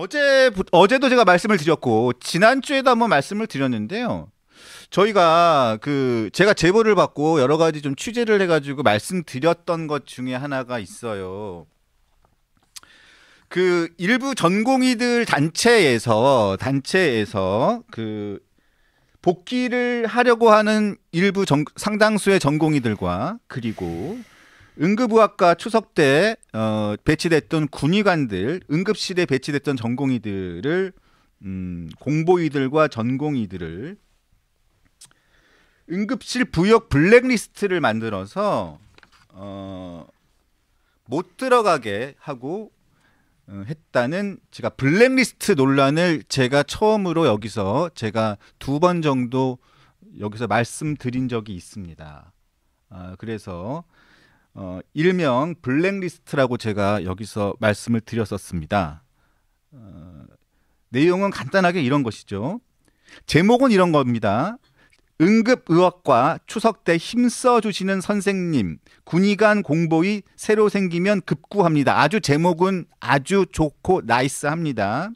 어제 어제도 제가 말씀을 드렸고 지난주에도 한번 말씀을 드렸는데요. 저희가 그 제가 제보를 받고 여러 가지 좀 취재를 해가지고 말씀드렸던 것 중에 하나가 있어요. 그 일부 전공의들 단체에서 단체에서 그 복귀를 하려고 하는 일부 정, 상당수의 전공의들과 그리고 응급의학과 추석 때 어, 배치됐던 군의관들, 응급실에 배치됐던 전공의들을 음, 공보의들과 전공의들을 응급실 부역 블랙리스트를 만들어서 어, 못 들어가게 하고 어, 했다는 제가 블랙리스트 논란을 제가 처음으로 여기서 제가 두 번 정도 여기서 말씀드린 적이 있습니다. 아, 그래서 어, 일명 블랙리스트라고 제가 여기서 말씀을 드렸었습니다. 어, 내용은 간단하게 이런 것이죠. 제목은 이런 겁니다. 응급의학과 추석 때 힘써 주시는 선생님, 군의관 공보위 새로 생기면 급구합니다. 아주 제목은 아주 좋고 나이스합니다.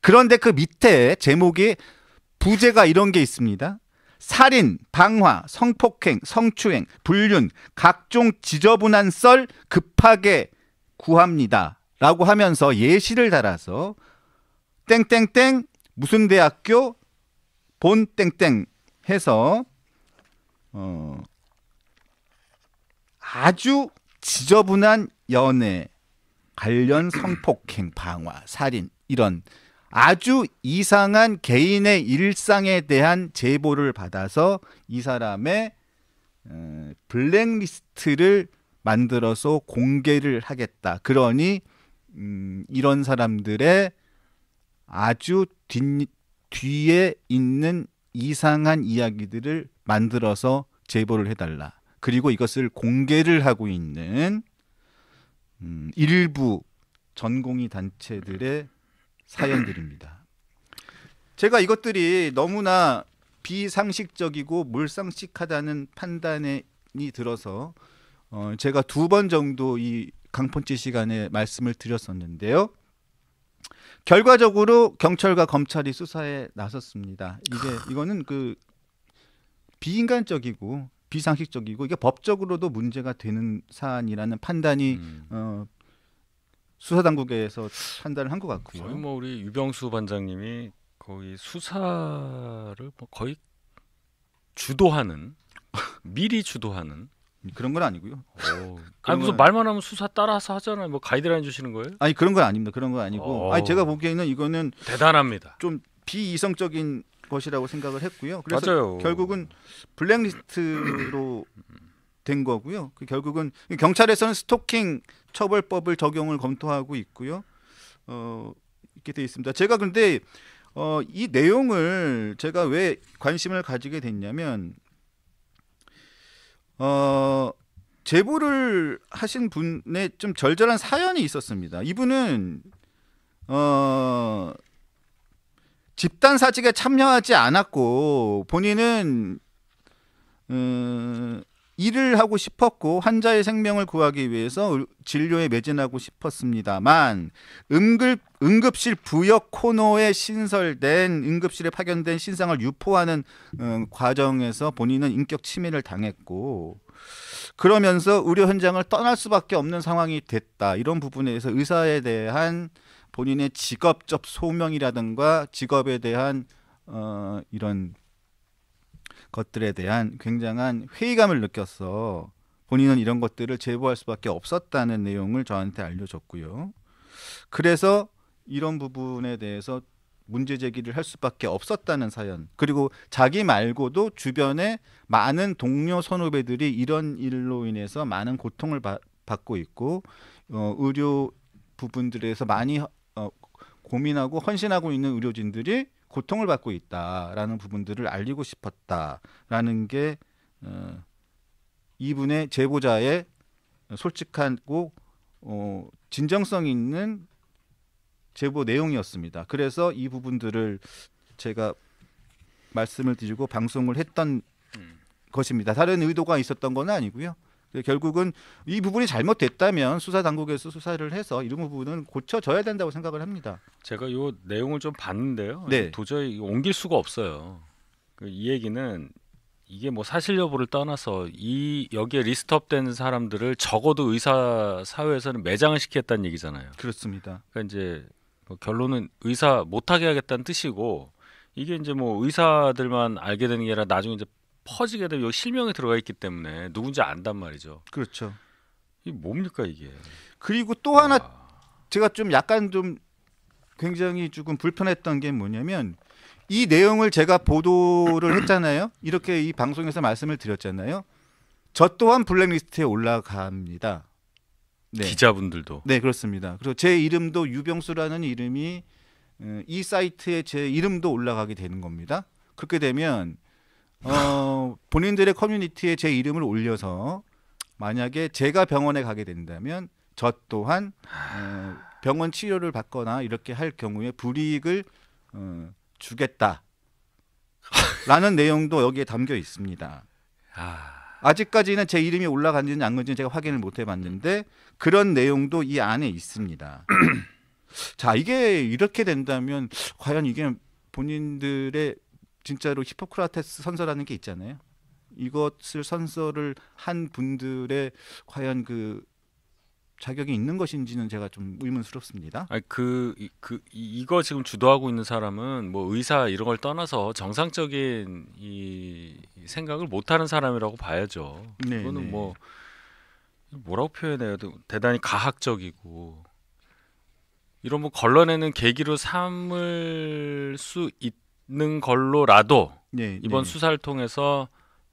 그런데 그 밑에 제목에 부제가 이런 게 있습니다. 살인, 방화, 성폭행, 성추행, 불륜, 각종 지저분한 썰 급하게 구합니다. 라고 하면서 예시를 달아서 땡땡땡 무슨 대학교 본 땡땡 해서 어 아주 지저분한 연애 관련 성폭행, 방화, 살인 이런 아주 이상한 개인의 일상에 대한 제보를 받아서 이 사람의 어, 블랙리스트를 만들어서 공개를 하겠다. 그러니 음, 이런 사람들의 아주 뒷, 뒤에 있는 이상한 이야기들을 만들어서 제보를 해달라. 그리고 이것을 공개를 하고 있는 음, 일부 전공이 단체들의 사연들입니다. 제가 이것들이 너무나 비상식적이고 몰상식하다는 판단이 들어서 어, 제가 두 번 정도 이 강펀치 시간에 말씀을 드렸었는데요. 결과적으로 경찰과 검찰이 수사에 나섰습니다. 이게 이거는 그 비인간적이고 비상식적이고 이게 법적으로도 문제가 되는 사안이라는 판단이 음. 어, 수사당국에서 판단을 한 것 같고요. 거의 뭐 우리 유병수 반장님이 거의 수사를 뭐 거의 주도하는 미리 주도하는 그런 건 아니고요. 아 무슨 말만 하면 수사 따라서 하잖아요. 뭐 가이드라인 주시는 거예요? 아니 그런 건 아닙니다. 그런 건 아니고. 어. 아니 제가 보기에는 이거는 대단합니다. 좀 비이성적인 것이라고 생각을 했고요. 그래서 맞아요. 결국은 블랙리스트로 된 거고요. 그 결국은 경찰에서는 스토킹 처벌법을 적용을 검토하고 있고요. 어, 이렇게 돼 있습니다. 제가 근데 어, 이 내용을 제가 왜 관심을 가지게 됐냐면 어, 제보를 하신 분의 좀 절절한 사연이 있었습니다. 이분은 어, 집단 사직에 참여하지 않았고 본인은 음, 일을 하고 싶었고 환자의 생명을 구하기 위해서 진료에 매진하고 싶었습니다만 응급 응급실 부역 코너에 신설된 응급실에 파견된 신상을 유포하는 음, 과정에서 본인은 인격 침해를 당했고 그러면서 의료 현장을 떠날 수밖에 없는 상황이 됐다 이런 부분에서 의사에 대한 본인의 직업적 소명이라든가 직업에 대한 어, 이런 것들에 대한 굉장한 회의감을 느꼈어. 본인은 이런 것들을 제보할 수밖에 없었다는 내용을 저한테 알려줬고요. 그래서 이런 부분에 대해서 문제 제기를 할 수밖에 없었다는 사연. 그리고 자기 말고도 주변에 많은 동료 선후배들이 이런 일로 인해서 많은 고통을 바, 받고 있고 어, 의료 부분들에서 많이 어, 고민하고 헌신하고 있는 의료진들이 고통을 받고 있다라는 부분들을 알리고 싶었다라는 게 어, 이분의 제보자의 솔직하고 어, 진정성 있는 제보 내용이었습니다. 그래서 이 부분들을 제가 말씀을 드리고 방송을 했던 음. 것입니다. 다른 의도가 있었던 건 아니고요. 예, 결국은 이 부분이 잘못됐다면 수사 당국에서 수사를 해서 이런 부분은 고쳐져야 된다고 생각을 합니다. 제가 요 내용을 좀 봤는데요. 네. 도저히 옮길 수가 없어요. 그 이 얘기는 이게 뭐 사실 여부를 떠나서 이 여기에 리스트업된 사람들을 적어도 의사 사회에서는 매장을 시켰다는 얘기잖아요. 그렇습니다. 그러니까 이제 뭐 결론은 의사 못하게 하겠다는 뜻이고 이게 이제 뭐 의사들만 알게 되는 게 아니라 나중에 이제 퍼지게 되면 여기 실명이 들어가 있기 때문에 누군지 안단 말이죠. 그렇죠. 이 뭡니까 이게? 그리고 또 아. 하나 제가 좀 약간 좀 굉장히 조금 불편했던 게 뭐냐면 이 내용을 제가 보도를 했잖아요. 이렇게 이 방송에서 말씀을 드렸잖아요. 저 또한 블랙리스트에 올라갑니다. 네. 기자분들도. 네, 그렇습니다. 그리고 제 이름도 유병수라는 이름이 어, 이 사이트에 제 이름도 올라가게 되는 겁니다. 그렇게 되면 어, 본인들의 커뮤니티에 제 이름을 올려서 만약에 제가 병원에 가게 된다면 저 또한 어, 병원 치료를 받거나 이렇게 할 경우에 불이익을 어, 주겠다. 라는 내용도 여기에 담겨 있습니다. 아. 아직까지는 제 이름이 올라간지는 안 건지는 제가 확인을 못 해봤는데 그런 내용도 이 안에 있습니다. 자 이게 이렇게 된다면 과연 이게 본인들의 진짜로 히포크라테스 선서라는 게 있잖아요. 이것을 선서를 한 분들의 과연 그 자격이 있는 것인지는 제가 좀 의문스럽습니다. 아 그그 그, 그 이거 지금 주도하고 있는 사람은 뭐 의사 이런 걸 떠나서 정상적인 이 생각을 못 하는 사람이라고 봐야죠. 네, 그거는 네. 뭐 뭐라고 표현해야 돼? 대단히 가학적이고 이런 뭐 걸러내는 계기로 삼을 수 있. 있는 걸로라도 네, 이번 네. 수사를 통해서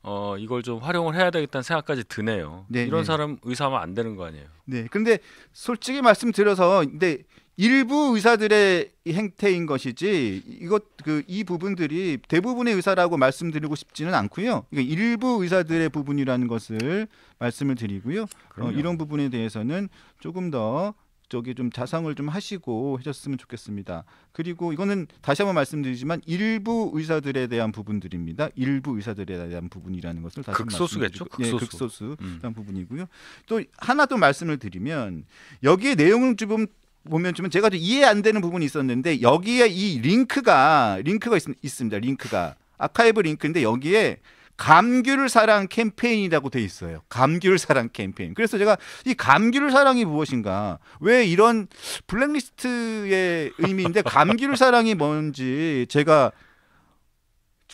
어 이걸 좀 활용을 해야 되겠다는 생각까지 드네요. 네, 이런 네. 사람 의사면안 되는 거 아니에요? 네. 그런데 솔직히 말씀드려서 근데 일부 의사들의 행태인 것이지 이것 그이 부분들이 대부분의 의사라고 말씀드리고 싶지는 않고요. 그러니까 일부 의사들의 부분이라는 것을 말씀을 드리고요. 어, 이런 부분에 대해서는 조금 더 저기 좀자상을좀 하시고 해줬으면 좋겠습니다. 그리고 이거는 다시 한번 말씀드리지만 일부 의사들에 대한 부분들입니다. 일부 의사들에 대한 부분이라는 것을 다시 극소수겠죠. 말씀드리고, 예, 극소수. 네, 극소수 음. 한 부분이고요. 또 하나 더 말씀을 드리면 여기에 내용을 조금 보면 좀 제가 좀 이해 안 되는 부분이 있었는데 여기에 이 링크가 링크가 있, 있습니다. 링크가 아카이브 링크인데 여기에 감귤 사랑 캠페인이라고 돼 있어요. 감귤 사랑 캠페인. 그래서 제가 이 감귤 사랑이 무엇인가, 왜 이런 블랙리스트의 의미인데 감귤 사랑이 뭔지 제가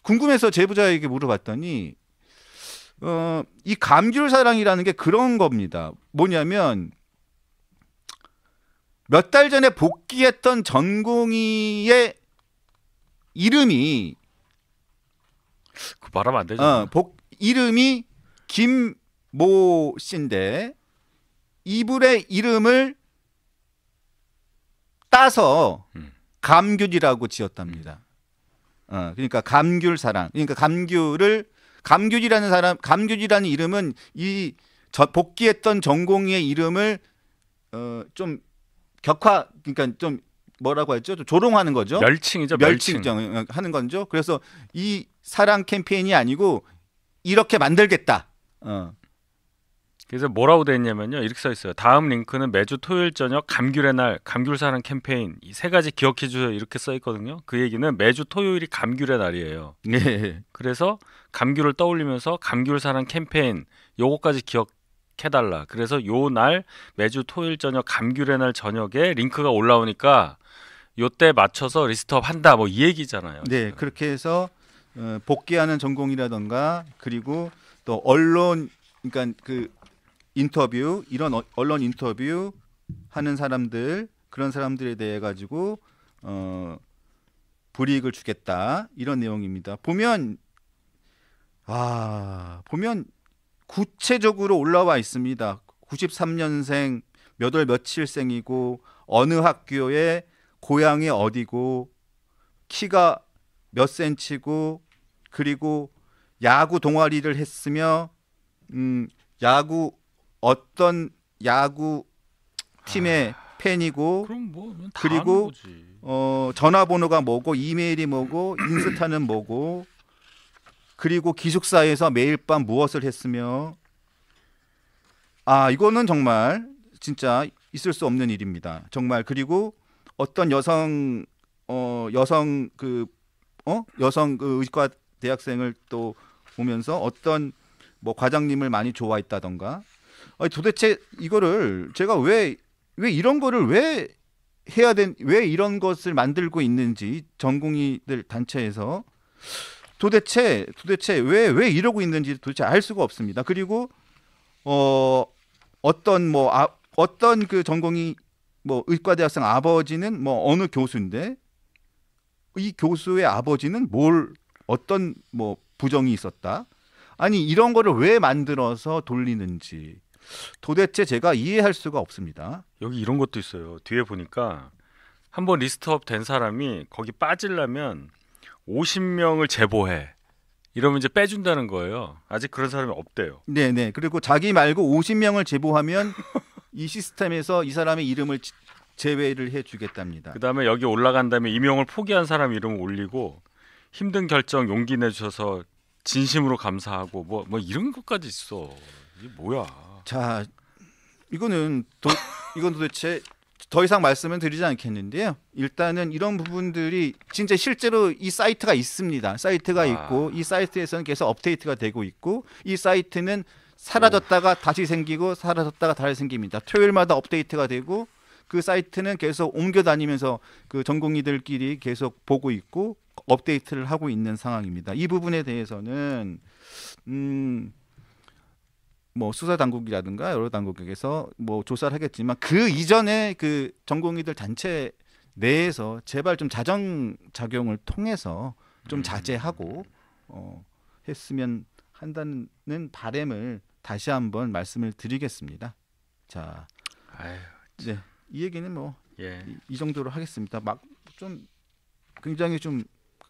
궁금해서 제보자에게 물어봤더니 어, 이 감귤 사랑이라는 게 그런 겁니다. 뭐냐면 몇 달 전에 복귀했던 전공의의 이름이 그 말하면 안 되죠. 어, 복 이름이 김모 씨인데 이분의 이름을 따서 음. 감귤이라고 지었답니다. 음. 어, 그러니까 감귤 사랑. 그러니까 감귤을 감귤이라는 사람, 감귤이라는 이름은 이 저, 복귀했던 전공의 이름을 어, 좀 격화, 그러니까 좀 뭐라고 했죠? 좀 조롱하는 거죠. 멸칭이죠. 멸칭 하는 건죠. 그래서 이 사랑 캠페인이 아니고 이렇게 만들겠다. 어. 그래서 뭐라고 돼 있냐면요. 이렇게 써 있어요. 다음 링크는 매주 토요일 저녁 감귤의 날 감귤 사랑 캠페인 이세 가지 기억해 주세요. 이렇게 써 있거든요. 그 얘기는 매주 토요일이 감귤의 날이에요. 네. 그래서 감귤을 떠올리면서 감귤 사랑 캠페인 요거까지 기억해 달라. 그래서 요 날 매주 토요일 저녁 감귤의 날 저녁에 링크가 올라오니까 요 때 맞춰서 리스트업 한다 뭐 이 얘기잖아요. 네, 지금. 그렇게 해서 어, 복귀하는 전공이라던가 그리고 또 언론 그러니까 그 인터뷰 이런 언론 인터뷰 하는 사람들 그런 사람들에 대해 가지고 어 불이익을 주겠다 이런 내용입니다. 보면 아 보면 구체적으로 올라와 있습니다. 93년생 몇월 며칠생이고 어느 학교에 고향이 어디고 키가 몇 센치고 그리고 야구 동아리를 했으며 음, 야구 어떤 야구 팀의 아, 팬이고 뭐 그리고 어, 전화번호가 뭐고 이메일이 뭐고 인스타는 뭐고 그리고 기숙사에서 매일 밤 무엇을 했으며 아 이거는 정말 진짜 있을 수 없는 일입니다. 정말 그리고 어떤 여성 어 여성 그 어 여성 그 의과 대학생을 또 보면서 어떤 뭐 과장님을 많이 좋아했다던가 아니 도대체 이거를 제가 왜 왜 이런 거를 왜 해야 된 왜 이런 것을 만들고 있는지 전공이들 단체에서 도대체 도대체 왜왜 왜 이러고 있는지 도대체 알 수가 없습니다. 그리고 어 어떤 뭐 아, 어떤 그 전공이 뭐 의과 대학생 아버지는 뭐 어느 교수인데 이 교수의 아버지는 뭘 어떤 뭐 부정이 있었다. 아니 이런 거를 왜 만들어서 돌리는지 도대체 제가 이해할 수가 없습니다. 여기 이런 것도 있어요. 뒤에 보니까 한번 리스트업 된 사람이 거기 빠질라면 50명을 제보해. 이러면 이제 빼준다는 거예요. 아직 그런 사람이 없대요. 네네. 그리고 자기 말고 50명을 제보하면 이 시스템에서 이 사람의 이름을 제외를 해주겠답니다. 그 다음에 여기 올라간 다음에 이명을 포기한 사람 이름 을 올리고 힘든 결정 용기 내주셔서 진심으로 감사하고 뭐뭐 뭐 이런 것까지 있어. 이게 뭐야? 자, 이거는 도, 이건 도대체 더 이상 말씀은 드리지 않겠는데요. 일단은 이런 부분들이 진짜 실제로 이 사이트가 있습니다. 사이트가 아. 있고 이 사이트에서는 계속 업데이트가 되고 있고 이 사이트는 사라졌다가 오. 다시 생기고 사라졌다가 다시 생깁니다. 토요일마다 업데이트가 되고 그 사이트는 계속 옮겨 다니면서 그전공이들끼리 계속 보고 있고 업데이트를 하고 있는 상황입니다. 이 부분에 대해서는 음, 뭐 수사 당국이라든가 여러 당국에게서 뭐 조사를 하겠지만 그 이전에 그 전공의들 단체 내에서 제발 좀 자정 작용을 통해서 좀 음. 자제하고 어, 했으면 한다는 바램을 다시 한번 말씀을 드리겠습니다. 자, 아유, 네, 이 얘기는 뭐이 예. 정도로 하겠습니다. 막 좀 굉장히 좀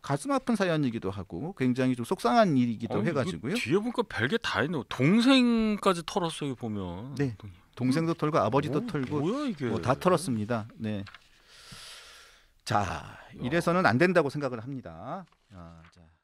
가슴 아픈 사연이기도 하고 굉장히 좀 속상한 일이기도 아 해가지고요. 뒤에 보니까 별게 다 있네요. 동생까지 털었어요 보면. 네. 동생도 털고 아버지도 오, 털고 뭐다 뭐 털었습니다. 네. 자 이래서는 안 된다고 생각을 합니다. 아, 자.